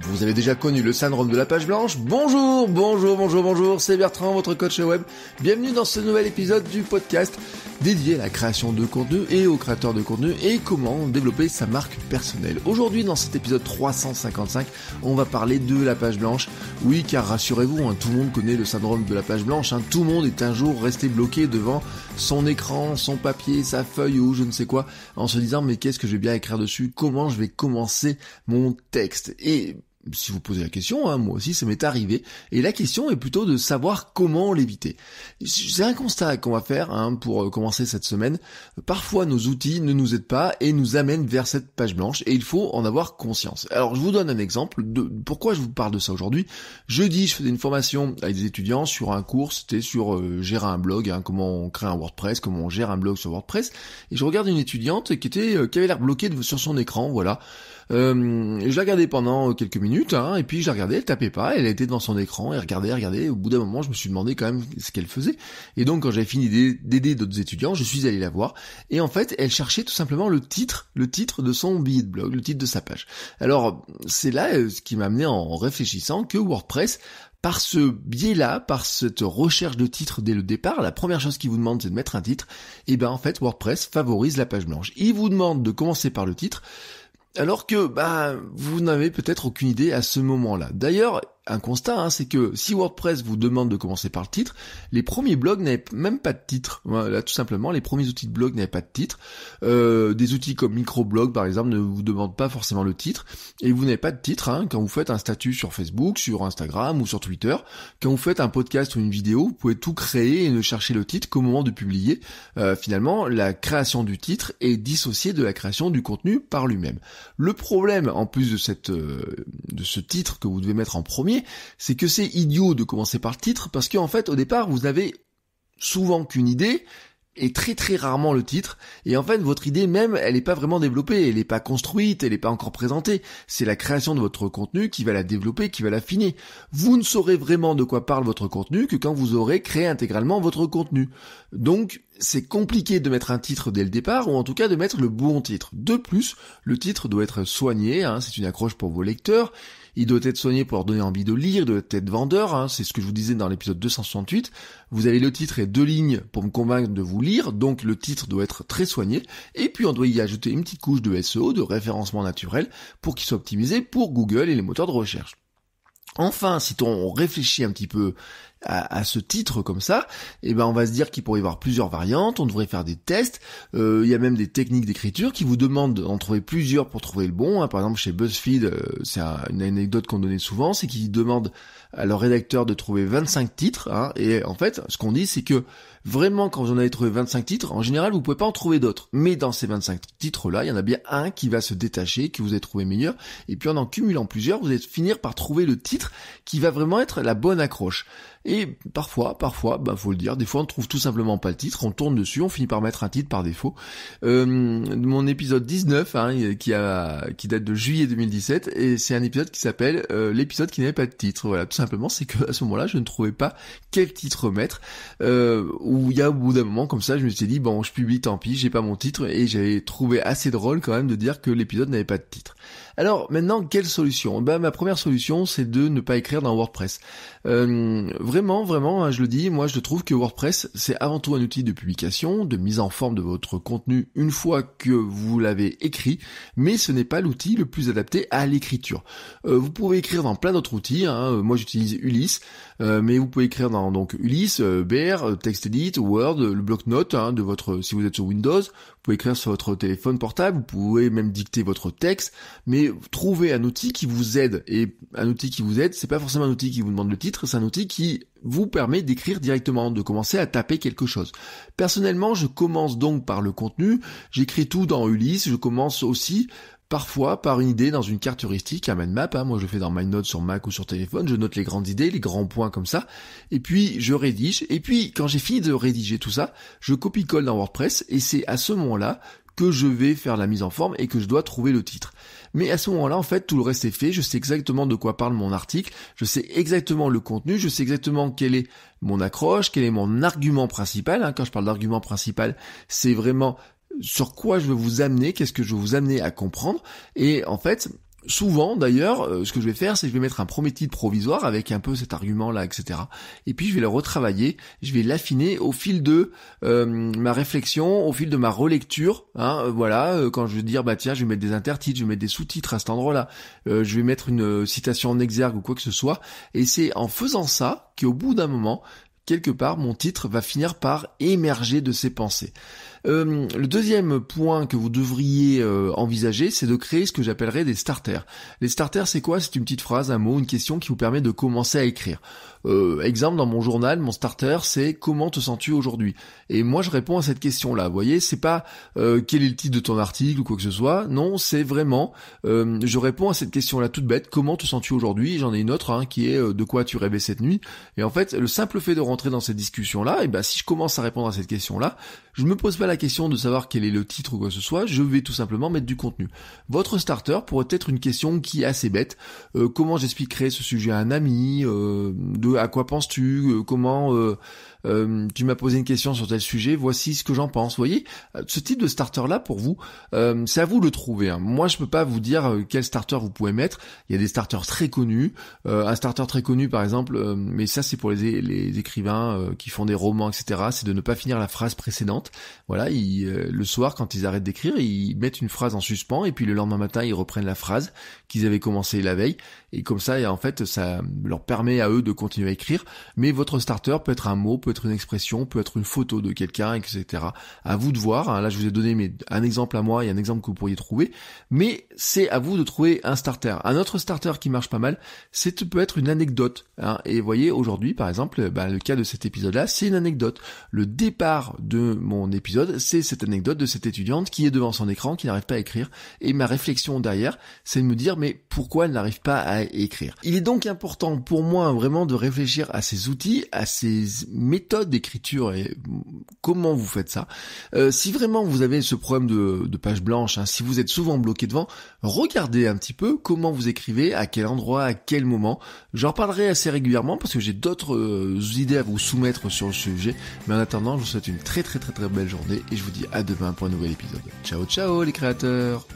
Vous avez déjà connu le syndrome de la page blanche Bonjour, bonjour, bonjour, bonjour, c'est Bertrand, votre coach web. Bienvenue dans ce nouvel épisode du podcast dédié à la création de contenu et aux créateurs de contenu et comment développer sa marque personnelle. Aujourd'hui dans cet épisode 355, on va parler de la page blanche. Oui car rassurez-vous, hein, tout le monde connaît le syndrome de la page blanche, hein. tout le monde est un jour resté bloqué devant son écran, son papier, sa feuille ou je ne sais quoi en se disant mais qu'est-ce que je vais bien écrire dessus, comment je vais commencer mon texte. Et si vous posez la question, hein, moi aussi ça m'est arrivé, et la question est plutôt de savoir comment l'éviter. C'est un constat qu'on va faire hein, pour euh, commencer cette semaine. Parfois nos outils ne nous aident pas et nous amènent vers cette page blanche, et il faut en avoir conscience. Alors je vous donne un exemple de pourquoi je vous parle de ça aujourd'hui. Jeudi, je faisais une formation avec des étudiants sur un cours, c'était sur euh, gérer un blog, hein, comment on crée un WordPress, comment on gère un blog sur WordPress, et je regarde une étudiante qui était euh, qui avait l'air bloquée sur son écran, voilà. Euh, je la regardais pendant quelques minutes Hein, et puis je la regardais, elle tapait pas, elle était devant son écran, elle regardait, regardait, au bout d'un moment, je me suis demandé quand même ce qu'elle faisait. Et donc, quand j'avais fini d'aider d'autres étudiants, je suis allé la voir, et en fait, elle cherchait tout simplement le titre, le titre de son billet de blog, le titre de sa page. Alors, c'est là euh, ce qui m'a amené en réfléchissant que WordPress par ce biais-là, par cette recherche de titre dès le départ, la première chose qu'il vous demande c'est de mettre un titre, et bien en fait WordPress favorise la page blanche. Il vous demande de commencer par le titre, alors que bah vous n'avez peut-être aucune idée à ce moment-là. D'ailleurs, un constat, hein, c'est que si WordPress vous demande de commencer par le titre, les premiers blogs n'avaient même pas de titre. Là, tout simplement, les premiers outils de blog n'avaient pas de titre. Euh, des outils comme Microblog, par exemple, ne vous demandent pas forcément le titre. Et vous n'avez pas de titre hein. quand vous faites un statut sur Facebook, sur Instagram ou sur Twitter. Quand vous faites un podcast ou une vidéo, vous pouvez tout créer et ne chercher le titre qu'au moment de publier. Euh, finalement, la création du titre est dissociée de la création du contenu par lui-même. Le problème, en plus de, cette, euh, de ce titre que vous devez mettre en premier, c'est que c'est idiot de commencer par le titre parce qu'en fait, au départ, vous n'avez souvent qu'une idée et très très rarement le titre. Et en fait, votre idée même, elle n'est pas vraiment développée, elle n'est pas construite, elle n'est pas encore présentée. C'est la création de votre contenu qui va la développer, qui va l'affiner. Vous ne saurez vraiment de quoi parle votre contenu que quand vous aurez créé intégralement votre contenu. Donc, c'est compliqué de mettre un titre dès le départ, ou en tout cas de mettre le bon titre. De plus, le titre doit être soigné, hein. c'est une accroche pour vos lecteurs il doit être soigné pour leur donner envie de lire, il doit être vendeur, hein, c'est ce que je vous disais dans l'épisode 268. Vous avez le titre et deux lignes pour me convaincre de vous lire, donc le titre doit être très soigné, et puis on doit y ajouter une petite couche de SEO, de référencement naturel, pour qu'il soit optimisé pour Google et les moteurs de recherche. Enfin, si on réfléchit un petit peu à, ce titre comme ça, eh ben on va se dire qu'il pourrait y avoir plusieurs variantes, on devrait faire des tests, euh, il y a même des techniques d'écriture qui vous demandent d'en trouver plusieurs pour trouver le bon. Hein. Par exemple chez BuzzFeed, euh, c'est une anecdote qu'on donnait souvent, c'est qu'ils demandent à leur rédacteur de trouver 25 titres, hein. et en fait ce qu'on dit c'est que vraiment quand vous en avez trouvé 25 titres, en général vous pouvez pas en trouver d'autres. Mais dans ces 25 titres là, il y en a bien un qui va se détacher, que vous avez trouvé meilleur, et puis en en cumulant plusieurs, vous allez finir par trouver le titre qui va vraiment être la bonne accroche. Et parfois, parfois, bah faut le dire, des fois on trouve tout simplement pas le titre, on tourne dessus, on finit par mettre un titre par défaut. Euh, mon épisode 19, hein, qui, a, qui date de juillet 2017, et c'est un épisode qui s'appelle euh, l'épisode qui n'avait pas de titre. Voilà, tout simplement, c'est que à ce moment-là, je ne trouvais pas quel titre mettre. Euh, où il y a au bout d'un moment comme ça, je me suis dit bon, je publie, tant pis, j'ai pas mon titre, et j'avais trouvé assez drôle quand même de dire que l'épisode n'avait pas de titre. Alors maintenant, quelle solution eh Ben ma première solution, c'est de ne pas écrire dans WordPress. Euh, vraiment, vraiment, hein, je le dis, moi je trouve que WordPress, c'est avant tout un outil de publication, de mise en forme de votre contenu une fois que vous l'avez écrit, mais ce n'est pas l'outil le plus adapté à l'écriture. Euh, vous pouvez écrire dans plein d'autres outils, hein, euh, moi j'utilise Ulysse, euh, mais vous pouvez écrire dans donc Ulysse, Bear, TextEdit, Word, le bloc-notes hein, de votre, si vous êtes sur Windows, pouvez écrire sur votre téléphone portable, vous pouvez même dicter votre texte, mais trouver un outil qui vous aide. Et un outil qui vous aide, c'est pas forcément un outil qui vous demande le titre, c'est un outil qui vous permet d'écrire directement, de commencer à taper quelque chose. Personnellement, je commence donc par le contenu, j'écris tout dans Ulysse, je commence aussi Parfois, par une idée dans une carte heuristique, un mind map, hein, moi je le fais dans MindNote sur Mac ou sur téléphone, je note les grandes idées, les grands points comme ça, et puis je rédige, et puis quand j'ai fini de rédiger tout ça, je copie-colle dans WordPress, et c'est à ce moment-là que je vais faire la mise en forme et que je dois trouver le titre. Mais à ce moment-là, en fait, tout le reste est fait, je sais exactement de quoi parle mon article, je sais exactement le contenu, je sais exactement quelle est mon accroche, quel est mon argument principal. Hein. Quand je parle d'argument principal, c'est vraiment sur quoi je veux vous amener, qu'est-ce que je veux vous amener à comprendre. Et en fait, souvent d'ailleurs, euh, ce que je vais faire, c'est que je vais mettre un premier titre provisoire avec un peu cet argument-là, etc. Et puis je vais le retravailler, je vais l'affiner au fil de euh, ma réflexion, au fil de ma relecture. Hein, euh, voilà, quand je vais dire bah tiens, je vais mettre des intertitres, je vais mettre des sous-titres à cet endroit-là, je vais mettre une citation en exergue ou quoi que ce soit. Et c'est en faisant ça qu'au bout d'un moment, quelque part, mon titre va finir par émerger de ses pensées. Euh, le deuxième point que vous devriez euh, envisager, c'est de créer ce que j'appellerais des starters. Les starters, c'est quoi C'est une petite phrase, un mot, une question qui vous permet de commencer à écrire. Euh, exemple, dans mon journal, mon starter, c'est comment te sens-tu aujourd'hui Et moi, je réponds à cette question-là. Vous voyez, c'est pas quel est le titre de ton article ou quoi que ce soit. Non, c'est vraiment, je réponds à cette question-là toute bête. Comment te sens-tu aujourd'hui J'en ai une autre hein, qui est de quoi tu rêvais cette nuit. Et en fait, le simple fait de rentrer dans cette discussion-là, et ben si je commence à répondre à cette question-là, je me pose pas la question de savoir quel est le titre ou quoi que ce soit, je vais tout simplement mettre du contenu. Votre starter pourrait être une question qui est assez bête. Euh, comment j'expliquerai ce sujet à un ami euh, de, À quoi penses-tu euh, Comment tu m'as posé une question sur tel sujet Voici ce que j'en pense. Vous voyez, ce type de starter-là, pour vous, c'est à vous de le trouver. Hein. Moi, je peux pas vous dire quel starter vous pouvez mettre. Il y a des starters très connus. un starter très connu, par exemple, mais ça, c'est pour les, les écrivains qui font des romans, etc., c'est de ne pas finir la phrase précédente. Voilà euh, le soir, quand ils arrêtent d'écrire, ils mettent une phrase en suspens et puis le lendemain matin, ils reprennent la phrase qu'ils avaient commencée la veille. Et comme ça, en fait, ça leur permet à eux de continuer à écrire. Mais votre starter peut être un mot, peut être une expression, peut être une photo de quelqu'un, etc. À vous de voir. Hein. Là, je vous ai donné un exemple à moi et un exemple que vous pourriez trouver. Mais c'est à vous de trouver un starter. Un autre starter qui marche pas mal, c'est peut être une anecdote. Hein. Et vous voyez, aujourd'hui, par exemple, bah, le cas de cet épisode-là, c'est une anecdote. Le départ de mon épisode c'est cette anecdote de cette étudiante qui est devant son écran, qui n'arrive pas à écrire. Et ma réflexion derrière, c'est de me dire, mais pourquoi elle n'arrive pas à écrire Il est donc important pour moi vraiment de réfléchir à ces outils, à ces méthodes d'écriture et comment vous faites ça. Euh, si vraiment vous avez ce problème de, page blanche, hein, si vous êtes souvent bloqué devant, regardez un petit peu comment vous écrivez, à quel endroit, à quel moment. J'en reparlerai assez régulièrement parce que j'ai d'autres euh, idées à vous soumettre sur le sujet. Mais en attendant, je vous souhaite une très très très très belle journée et je vous dis à demain pour un nouvel épisode. Ciao ciao les créateurs